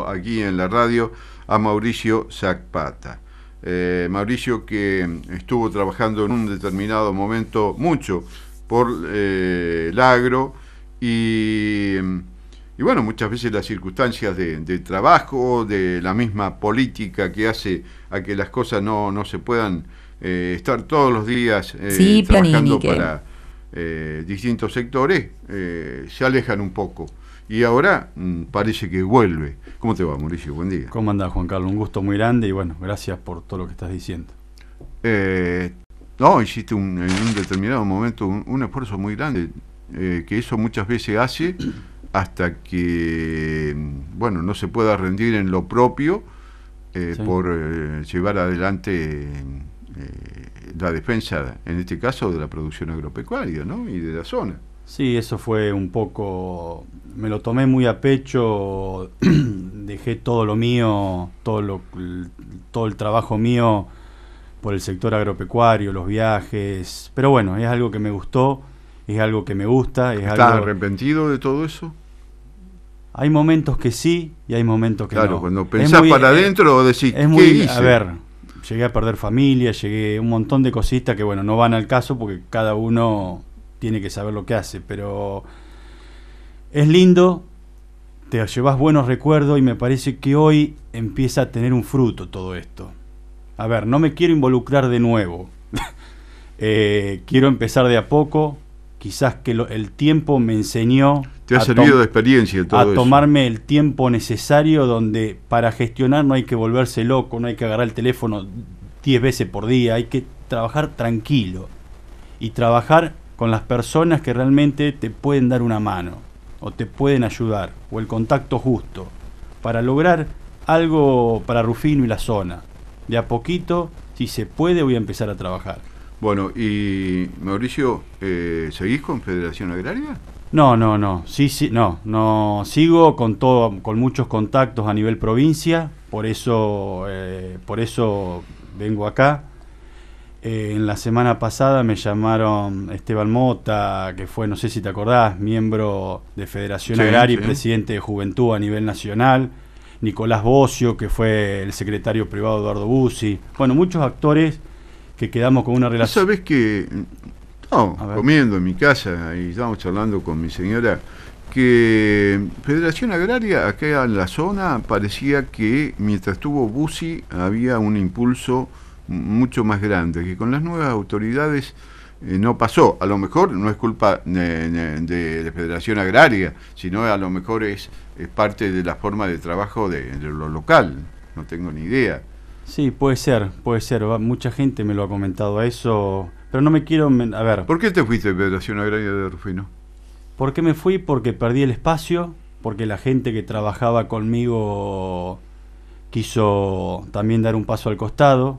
aquí en la radio a Mauricio Zacpata. Eh, Mauricio que estuvo trabajando en un determinado momento mucho por eh, el agro y, bueno, muchas veces las circunstancias de, trabajo, de la misma política que hace a que las cosas no, se puedan eh, estar todos los días sí, trabajando para distintos sectores, se alejan un poco y ahora mm, parece que vuelve. ¿Cómo te va, Mauricio? Buen día. ¿Cómo andás, Juan Carlos? Un gusto muy grande y bueno, gracias por todo lo que estás diciendo. Eh, no, hiciste un, en un determinado momento un, esfuerzo muy grande, eh, que eso muchas veces hace hasta que, mm, bueno, no se pueda rendir en lo propio eh, por llevar adelante mm, la defensa, en este caso, de la producción agropecuaria, ¿no? Y de la zona. Sí, eso fue un poco, me lo tomé muy a pecho, dejé todo lo mío, todo, lo, todo el trabajo mío por el sector agropecuario, los viajes, pero bueno, es algo que me gustó, es algo que me gusta. Es ¿Estás arrepentido de todo eso? Hay momentos que sí y hay momentos que no. Claro, cuando pensás para eh, adentro decís, es ¿qué hice? A ver, llegué a perder familia, llegué un montón de cositas que bueno, no van al caso porque cada uno tiene que saber lo que hace, pero es lindo, te llevas buenos recuerdos y me parece que hoy empieza a tener un fruto todo esto. A ver, no me quiero involucrar de nuevo. Eh, quiero empezar de a poco. Quizás que el tiempo me enseñó. Te ha servido de experiencia A tomarme el tiempo necesario donde para gestionar no hay que volverse loco, no hay que agarrar el teléfono 10 veces por día, hay que trabajar tranquilo y trabajar con las personas que realmente te pueden dar una mano o te pueden ayudar o el contacto justo para lograr algo para Rufino y la zona. De a poquito, si se puede, voy a empezar a trabajar. Bueno, y Mauricio, eh, ¿seguís con Federación Agraria? No, no, no. Sí, sí, no, no. Sigo con todo, con muchos contactos a nivel provincia. Por eso, eh, por eso vengo acá eh, en la semana pasada me llamaron Esteban Mota, que fue, no sé si te acordás, miembro de Federación Agraria y presidente de Juventud a nivel nacional. Nicolás Bocio, que fue el secretario privado Eduardo Bussi. Bueno, muchos actores que quedamos con una relación. ¿Sabes que no, comiendo en mi casa y estábamos charlando con mi señora que Federación Agraria acá en la zona parecía que mientras estuvo Bussi había un impulso mucho más grande, que con las nuevas autoridades eh, no pasó. A lo mejor no es culpa de la Federación Agraria, sino a lo mejor es, parte de la forma de trabajo de, lo local, no tengo ni idea. Sí, puede ser, puede ser, mucha gente me lo ha comentado a eso, pero no me quiero... A ver... ¿Por qué te fuiste de Federación Agraria de Rufino? porque qué me fui? Porque perdí el espacio, porque la gente que trabajaba conmigo quiso también dar un paso al costado,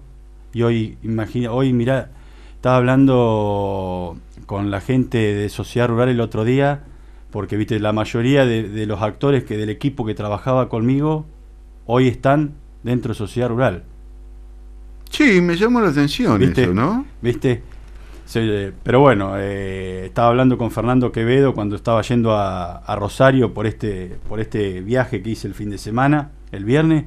y hoy, imagina, hoy mira estaba hablando con la gente de Sociedad Rural el otro día, porque viste, la mayoría de, los actores que del equipo que trabajaba conmigo hoy están dentro de Sociedad Rural. Sí, me llamó la atención eso, ¿no? Viste, eh, pero bueno, eh, estaba hablando con Fernando Quevedo cuando estaba yendo a, a, Rosario por este, por este viaje que hice el fin de semana, el viernes,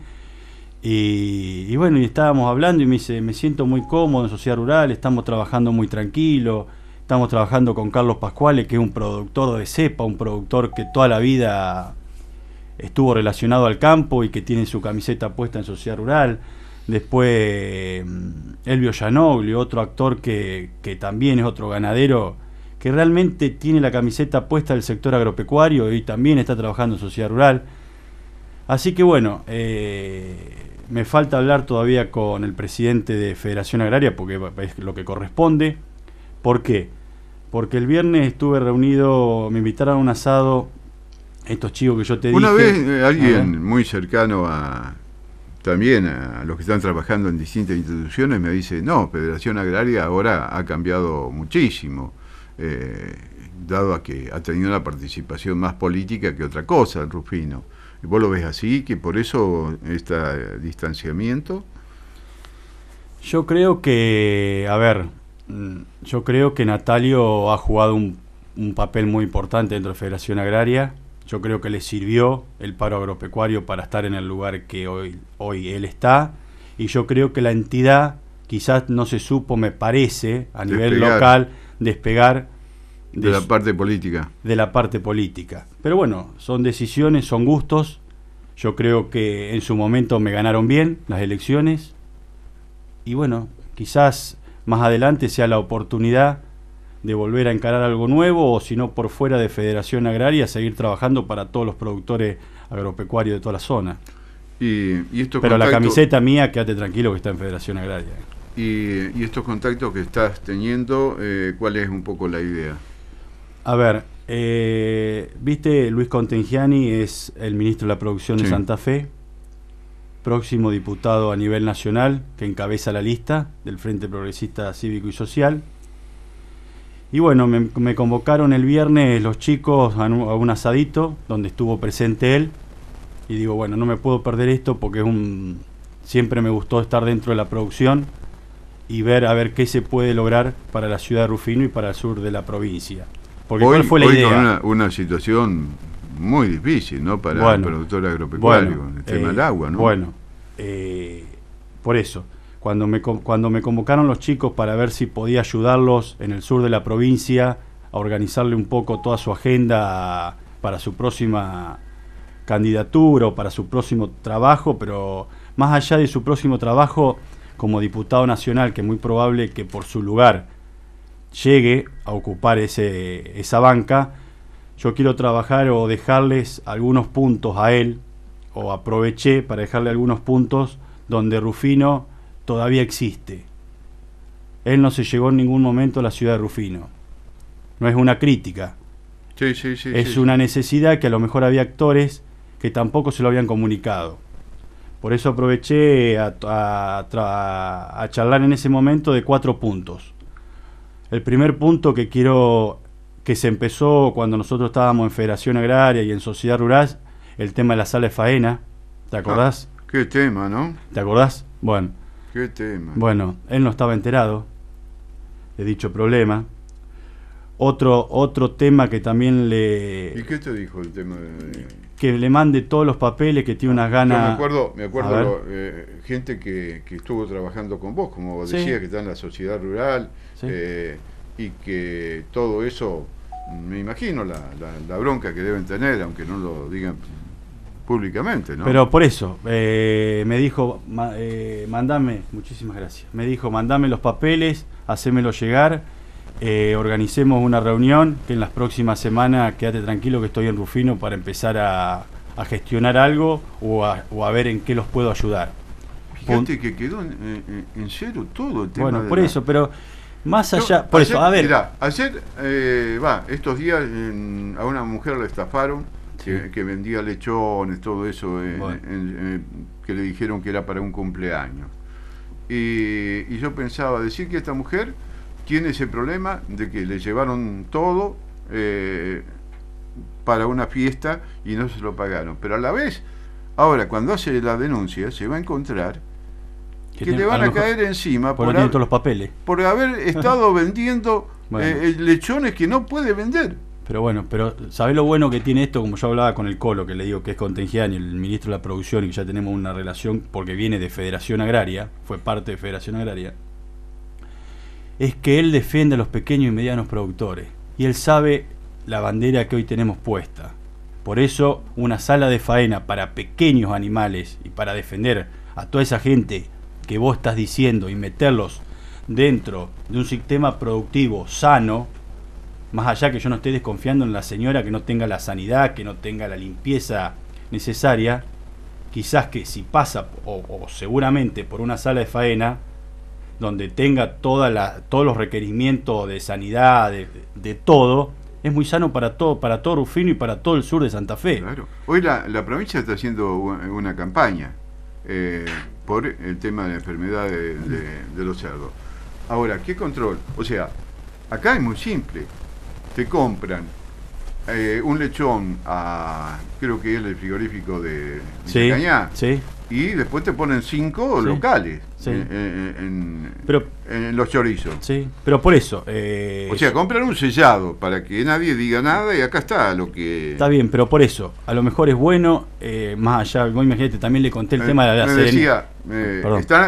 y, bueno, y estábamos hablando y me dice, me siento muy cómodo en Sociedad Rural, estamos trabajando muy tranquilo, estamos trabajando con Carlos Pascuales, que es un productor de cepa, un productor que toda la vida estuvo relacionado al campo y que tiene su camiseta puesta en Sociedad Rural. Después mm, Elvio Llanoglio otro actor que, que también es otro ganadero, que realmente tiene la camiseta puesta del sector agropecuario y también está trabajando en Sociedad Rural. Así que bueno, eh, me falta hablar todavía con el presidente de Federación Agraria porque es lo que corresponde. ¿Por qué? Porque el viernes estuve reunido, me invitaron a un asado estos chicos que yo te dije. Una vez eh, alguien muy cercano a también a los que están trabajando en distintas instituciones me dice, no, Federación Agraria ahora ha cambiado muchísimo. Eh, dado a que ha tenido una participación más política que otra cosa, Rufino. ¿Vos lo ves así, que por eso este distanciamiento? Yo creo que, a ver, mm, yo creo que Natalio ha jugado un, papel muy importante dentro de la Federación Agraria. Yo creo que le sirvió el paro agropecuario para estar en el lugar que hoy, hoy él está. Y yo creo que la entidad quizás no se supo, me parece, a nivel local, despegar de, la parte política. De la parte política. Pero bueno, son decisiones, son gustos. Yo creo que en su momento me ganaron bien las elecciones. Y bueno, quizás más adelante sea la oportunidad de volver a encarar algo nuevo o si no por fuera de Federación Agraria seguir trabajando para todos los productores agropecuarios de toda la zona. Y, Pero la camiseta mía, quédate tranquilo que está en Federación Agraria. Y, estos contactos que estás teniendo, eh, ¿cuál es un poco la idea? A ver, eh, viste, Luis Contengiani es el ministro de la Producción de Santa Fe, próximo diputado a nivel nacional que encabeza la lista del Frente Progresista Cívico y Social. Y bueno, me, convocaron el viernes los chicos a un, asadito donde estuvo presente él. Y digo, bueno, no me puedo perder esto porque es un, siempre me gustó estar dentro de la producción y ver a ver qué se puede lograr para la ciudad de Rufino y para el sur de la provincia. Porque fue una, situación muy difícil, Para el productor agropecuario, bueno, el tema del eh, agua, Bueno, eh, por eso, cuando me, cuando me convocaron los chicos para ver si podía ayudarlos en el sur de la provincia a organizarle un poco toda su agenda para su próxima candidatura o para su próximo trabajo, pero más allá de su próximo trabajo como diputado nacional, que es muy probable que por su lugar llegue a ocupar ese, esa banca, yo quiero trabajar o dejarles algunos puntos a él, o aproveché para dejarle algunos puntos donde Rufino todavía existe. Él no se llegó en ningún momento a la ciudad de Rufino. No es una crítica. es una necesidad que a lo mejor había actores que tampoco se lo habían comunicado. Por eso aproveché a charlar en ese momento de cuatro puntos. El primer punto que quiero que se empezó cuando nosotros estábamos en Federación Agraria y en Sociedad Rural, el tema de la sala de faena. ¿Te acordás? Ah, qué tema, ¿no? ¿Te acordás? Bueno. Qué tema. Bueno, él no estaba enterado de dicho problema. Otro, otro tema que también le. ¿Y qué te dijo el tema de.? Que le mande todos los papeles, que tiene unas ganas. me acuerdo, me acuerdo eh, gente que, estuvo trabajando con vos, como vos decía, que está en la sociedad rural, eh, y que todo eso, me imagino la, la, bronca que deben tener, aunque no lo digan públicamente, ¿no? Pero por eso, eh, me dijo, eh, mandame, muchísimas gracias, me dijo, mandame los papeles, hacémelo llegar, organicemos una reunión, que en las próximas semanas, quédate tranquilo que estoy en Rufino para empezar a, gestionar algo o a, ver en qué los puedo ayudar. Fíjate que quedó en, cero todo Bueno, por eso, pero más allá, por eso, a ver. ayer, eh, va, estos días a una mujer la estafaron, que, vendía lechones, todo eso, eh, eh, que le dijeron que era para un cumpleaños. Y, yo pensaba decir que esta mujer tiene ese problema de que le llevaron todo para una fiesta y no se lo pagaron. Pero a la vez, ahora cuando hace la denuncia, se va a encontrar que, le van a, caer encima por, los papeles. por haber estado vendiendo eh, eh, lechones que no puede vender. Pero bueno, pero ¿sabés lo bueno que tiene esto? Como yo hablaba con el Colo, que le digo que es Contengiani, el ministro de la producción, y que ya tenemos una relación porque viene de Federación Agraria, fue parte de Federación Agraria, es que él defiende a los pequeños y medianos productores. Y él sabe la bandera que hoy tenemos puesta. Por eso, una sala de faena para pequeños animales y para defender a toda esa gente que vos estás diciendo y meterlos dentro de un sistema productivo sano, más allá que yo no esté desconfiando en la señora que no tenga la sanidad, que no tenga la limpieza necesaria, quizás que si pasa o, seguramente por una sala de faena, donde tenga toda todos los requerimientos de sanidad, de, todo, es muy sano para todo, para todo Rufino y para todo el sur de Santa Fe. Hoy la, provincia está haciendo una campaña. Eh, por el tema de la enfermedad de, los cerdos. Ahora, ¿qué control? O sea, acá es muy simple. Te compran eh, un lechón a, creo que es el frigorífico de, de sí, Cañá, sí y después te ponen cinco locales eh, eh, En, los chorizos. Sí, pero por eso. Eh, o sea, compran un sellado para que nadie diga nada y acá está lo que. Está bien, pero por eso. A lo mejor es bueno, más allá. imagínate, también le conté el tema de la me decía,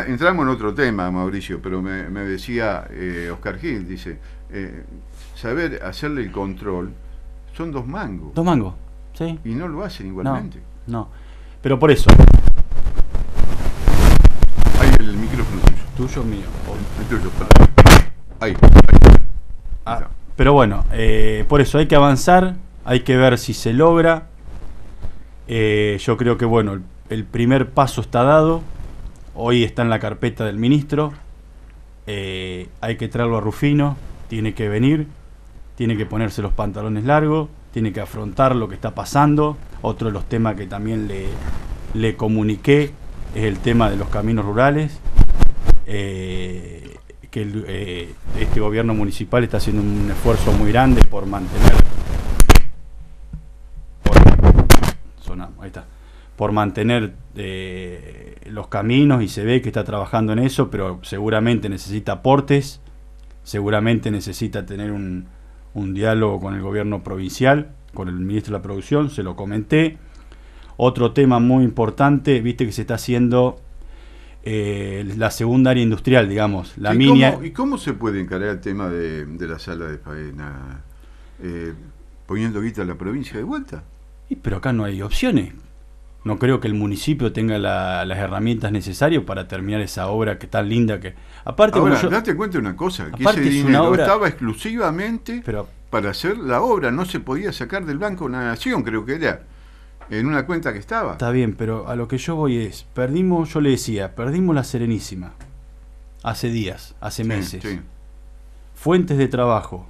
entramos en otro tema, Mauricio, pero me, me decía Oscar Gil, dice: saber hacerle el control son dos mangos. Dos mangos, sí. Y no lo hacen igualmente. no. Pero por eso, mío. Oh, ah, pero bueno, eh, por eso hay que avanzar, hay que ver si se logra. Eh, yo creo que bueno, el, primer paso está dado. Hoy está en la carpeta del ministro. Eh, hay que traerlo a Rufino, tiene que venir, tiene que ponerse los pantalones largos, tiene que afrontar lo que está pasando. Otro de los temas que también le, le comuniqué es el tema de los caminos rurales. Eh, que eh, este gobierno municipal está haciendo un esfuerzo muy grande por mantener por, mantener eh, los caminos y se ve que está trabajando en eso, pero seguramente necesita aportes, seguramente necesita tener un diálogo con el gobierno provincial, con el ministro de la producción, se lo comenté. Otro tema muy importante, viste que se está haciendo eh, la segunda área industrial, digamos, la ¿Y ¿Y cómo se puede encarar el tema de, la sala de faena? Eh, ¿Poniendo guita a la provincia de vuelta? Y, pero acá no hay opciones. No creo que el municipio tenga las herramientas necesarias para terminar esa obra que tan linda que... Aparte, Ahora, date cuenta de una cosa, que ese dinero estaba exclusivamente pero, para hacer la obra, no se podía sacar del Banco de la Nación, creo que era en una cuenta que estaba. Está bien, pero a lo que yo voy es, perdimos, yo le decía, perdimos la Serenísima. Hace días, hace meses. Fuentes de trabajo.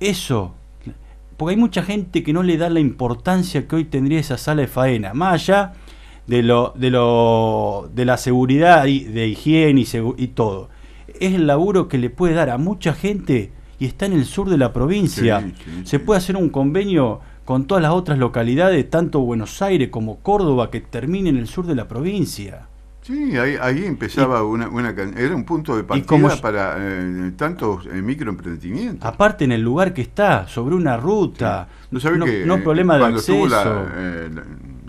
Eso, porque hay mucha gente que no le da la importancia que hoy tendría esa sala de faena, más allá de lo, de lo, de la seguridad y de higiene y, todo. Es el laburo que le puede dar a mucha gente y está en el sur de la provincia. Se puede hacer un convenio con todas las otras localidades, tanto Buenos Aires como Córdoba, que termina en el sur de la provincia. Sí, ahí, empezaba una, una, Era un punto de partida para eh, tantos eh, microemprendimientos. Aparte, en el lugar que está, sobre una ruta. No, sabe que, problema de eh,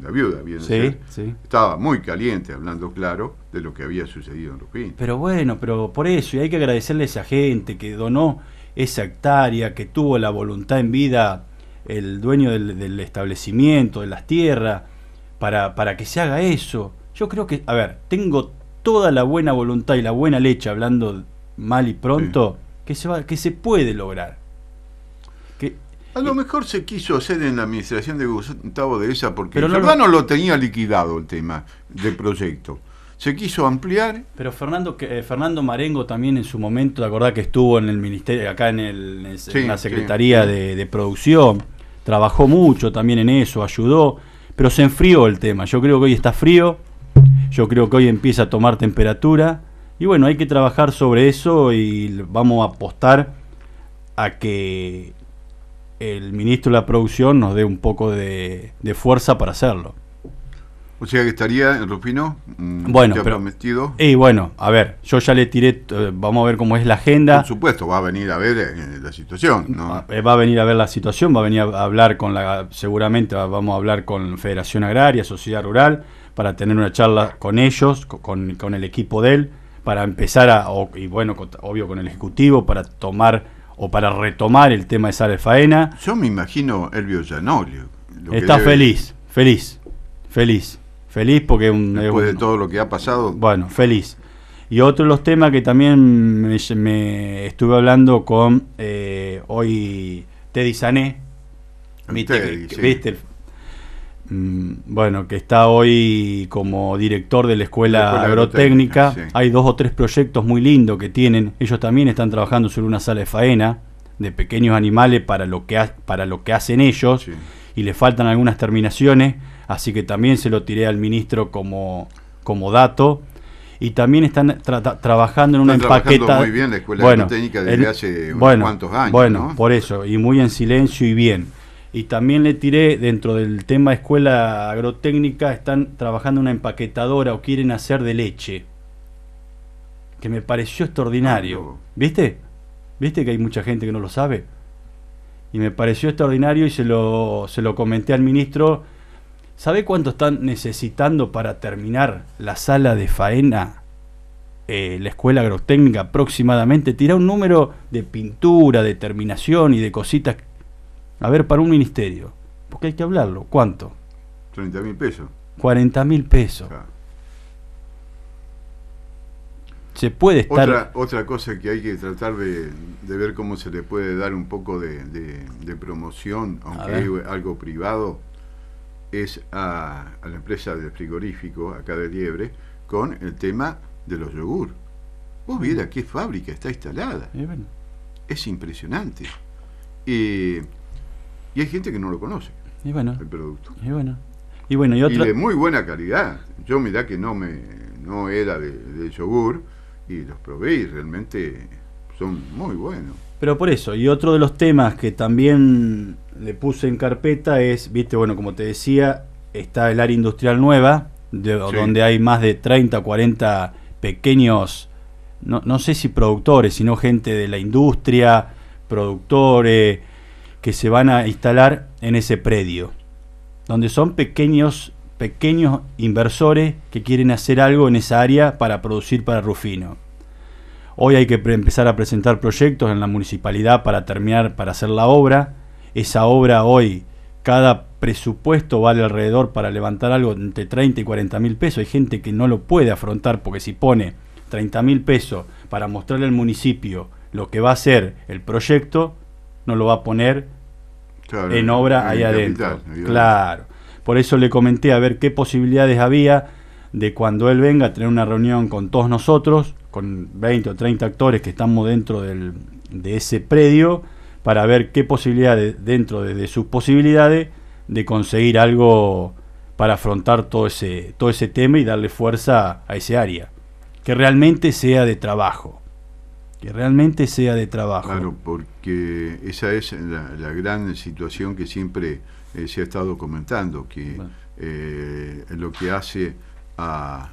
La, viuda, bien sí, sí. estaba muy caliente, hablando claro, de lo que había sucedido en Rupín. Pero bueno, pero por eso, y hay que agradecerle a esa gente que donó esa hectárea, que tuvo la voluntad en vida el dueño del, establecimiento, de las tierras, para, para que se haga eso. Yo creo que, a ver, tengo toda la buena voluntad y la buena leche, hablando mal y pronto, que, se va, que se puede lograr. Que, a lo mejor se quiso hacer en la administración de Gustavo de esa porque el hermano lo... tenía liquidado el tema del proyecto. Se quiso ampliar. Pero Fernando que, eh, Fernando Marengo también en su momento, de acordás que estuvo en el ministerio, acá en, el, la Secretaría de Producción? trabajó mucho también en eso, ayudó, pero se enfrió el tema. Yo creo que hoy está frío, yo creo que hoy empieza a tomar temperatura y bueno, hay que trabajar sobre eso y vamos a apostar a que el ministro de la producción nos dé un poco de, de fuerza para hacerlo. O sea que estaría en Rufino. Mm, bueno, prometido. Y bueno, a ver, yo ya le tiré, eh, vamos a ver cómo es la agenda. Por supuesto, va a venir a ver eh, eh, la situación. Va, a venir a ver la situación, va a venir a hablar con la, seguramente vamos a hablar con Federación Agraria, Sociedad Rural, para tener una charla con ellos, con, el equipo de él, para empezar a, y bueno, obvio con el Ejecutivo, para tomar o para retomar el tema de Salefaena, Faena. Yo me imagino Elvio Llanolio. Está feliz, feliz, feliz. Feliz porque... Un, Después de todo lo que ha pasado. Bueno, feliz. Y otro de los temas que también me, estuve hablando con eh, hoy Teddy Sané, que, ¿viste? Mm, bueno, que está hoy como director de la Escuela, Agrotécnica. Hay dos o tres proyectos muy lindos que tienen. Ellos también están trabajando sobre una sala de faena de pequeños animales para lo que, para lo que hacen ellos y le faltan algunas terminaciones así que también se lo tiré al ministro como, como dato. Y también están trabajando en una están muy bien la escuela bueno, desde hace unos cuantos años. Bueno, por eso, y muy en silencio y bien. Y también le tiré, dentro del tema escuela agrotécnica, están trabajando una empaquetadora o quieren hacer de leche. Que me pareció extraordinario. ¿Viste? ¿Viste que hay mucha gente que no lo sabe? Y me pareció extraordinario y se lo, se lo comenté al ministro ¿Sabe cuánto están necesitando para terminar la sala de faena? Eh, la escuela agrotécnica aproximadamente. Tira un número de pintura, de terminación y de cositas. A ver, para un ministerio. Porque hay que hablarlo. ¿Cuánto? 30 mil pesos. 40 mil pesos. Se puede estar... Otra, cosa que hay que tratar de, ver cómo se le puede dar un poco de, de promoción, aunque algo privado, es a, la empresa del frigorífico acá de Liebre con el tema de los yogur. Vos mira qué fábrica está instalada. Es impresionante. Y, y, hay gente que no lo conoce. Y El producto. Y bueno. Y, bueno, y, otro... de muy buena calidad. Yo mira que no me no era de, de yogur y los probé y realmente son muy buenos. Pero por eso, y otro de los temas que también le puse en carpeta es, viste, bueno, como te decía, está el área industrial nueva, donde hay más de 30, 40 pequeños, no, no sé si productores, sino gente de la industria, productores, que se van a instalar en ese predio, donde son pequeños pequeños inversores que quieren hacer algo en esa área para producir para Rufino. Hoy hay que empezar a presentar proyectos en la municipalidad para terminar, para hacer la obra. Esa obra hoy, cada presupuesto vale alrededor para levantar algo entre 30 y 40 mil pesos. Hay gente que no lo puede afrontar porque si pone 30 mil pesos para mostrarle al municipio lo que va a ser el proyecto, no lo va a poner en obra ahí adentro. claro. Por eso le comenté a ver qué posibilidades había de cuando él venga a tener una reunión con todos nosotros con 20 o 30 actores que estamos dentro del, de ese predio para ver qué posibilidades, dentro de, sus posibilidades, de conseguir algo para afrontar todo ese, todo ese tema y darle fuerza a ese área. Que realmente sea de trabajo. Que realmente sea de trabajo. Claro, porque esa es la, gran situación que siempre eh, se ha estado comentando, que eh, lo que hace a,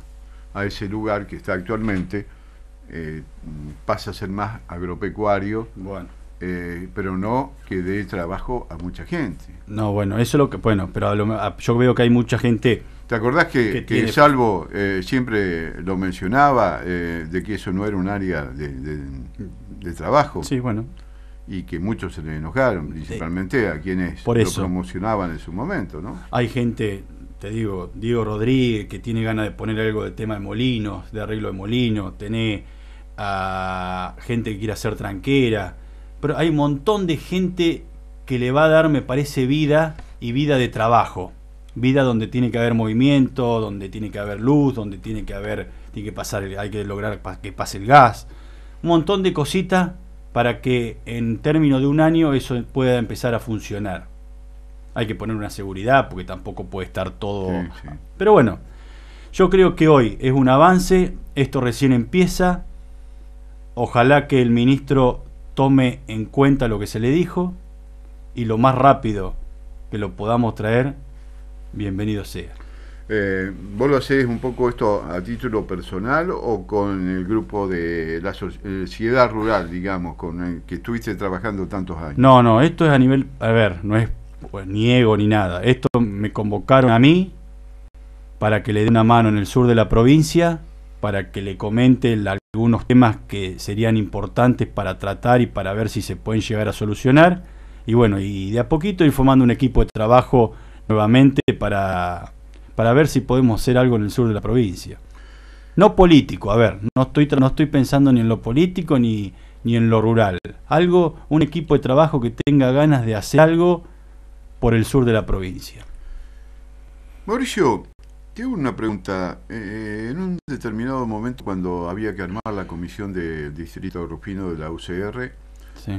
a ese lugar que está actualmente eh, pasa a ser más agropecuario. Bueno. Eh, pero no que dé trabajo a mucha gente. No, bueno, eso es lo que. Bueno, pero yo veo que hay mucha gente. ¿Te acordás que, Salvo eh, siempre lo mencionaba de que eso no era un área de, trabajo? Sí, bueno. Y que muchos se le enojaron, principalmente a quienes lo promocionaban en su momento, ¿no? Hay gente, te digo, Diego Rodríguez, que tiene ganas de poner algo de tema de molinos, de arreglo de molinos, tenés a gente que quiera ser tranquera, pero hay un montón de gente que le va a dar, me parece, vida y vida de trabajo. Vida donde tiene que haber movimiento, donde tiene que haber luz, donde tiene que haber, tiene que pasar, hay que lograr que pase el gas. Un montón de cositas para que en términos de un año eso pueda empezar a funcionar. Hay que poner una seguridad porque tampoco puede estar todo. Pero bueno, yo creo que hoy es un avance, esto recién empieza, Ojalá que el ministro tome en cuenta lo que se le dijo y lo más rápido que lo podamos traer, bienvenido sea. Eh, ¿Vos lo hacés un poco esto a título personal o con el grupo de la eh, sociedad rural, digamos, con el que estuviste trabajando tantos años? No, no, esto es a nivel, a ver, no es pues, niego ni nada. Esto me convocaron a mí para que le dé una mano en el sur de la provincia para que le comente algunos temas que serían importantes para tratar y para ver si se pueden llegar a solucionar. Y bueno, y de a poquito ir formando un equipo de trabajo nuevamente para, para ver si podemos hacer algo en el sur de la provincia. No político, a ver, no estoy, no estoy pensando ni en lo político ni, ni en lo rural. Algo, un equipo de trabajo que tenga ganas de hacer algo por el sur de la provincia. Mauricio, tengo una pregunta. Eh, en un determinado momento, cuando había que armar la comisión del Distrito Rufino de la UCR,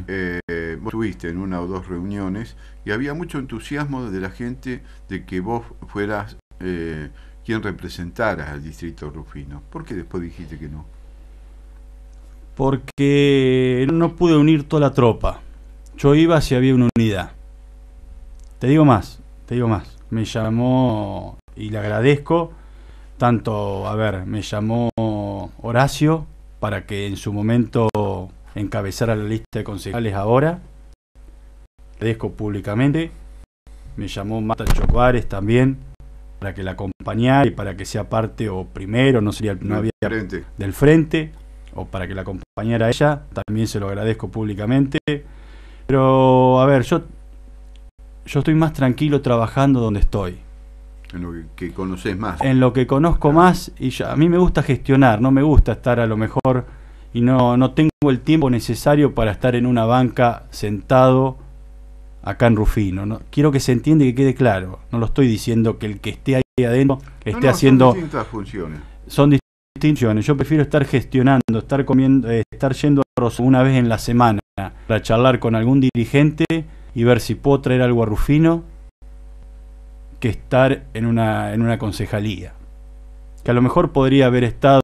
eh, estuviste en una o dos reuniones y había mucho entusiasmo de la gente de que vos fueras eh, quien representara al Distrito Rufino. ¿Por qué después dijiste que no? Porque no pude unir toda la tropa. Yo iba si había una unidad. Te digo más, te digo más. Me llamó y le agradezco tanto, a ver, me llamó Horacio para que en su momento encabezara la lista de concejales ahora. Agradezco públicamente. Me llamó Marta Chocuares también para que la acompañara y para que sea parte o primero, no sería no había del frente o para que la acompañara ella, también se lo agradezco públicamente. Pero a ver, yo yo estoy más tranquilo trabajando donde estoy. En lo que, conoces más. En lo que conozco más y a mí me gusta gestionar, no me gusta estar a lo mejor y no, no tengo el tiempo necesario para estar en una banca sentado acá en Rufino. ¿no? Quiero que se entienda y que quede claro. No lo estoy diciendo que el que esté ahí adentro esté haciendo... Son distintas funciones. Son distintas funciones. Yo prefiero estar gestionando, estar, comiendo, eh, estar yendo a Rosario una vez en la semana para charlar con algún dirigente y ver si puedo traer algo a Rufino estar en una, en una concejalía, que a lo mejor podría haber estado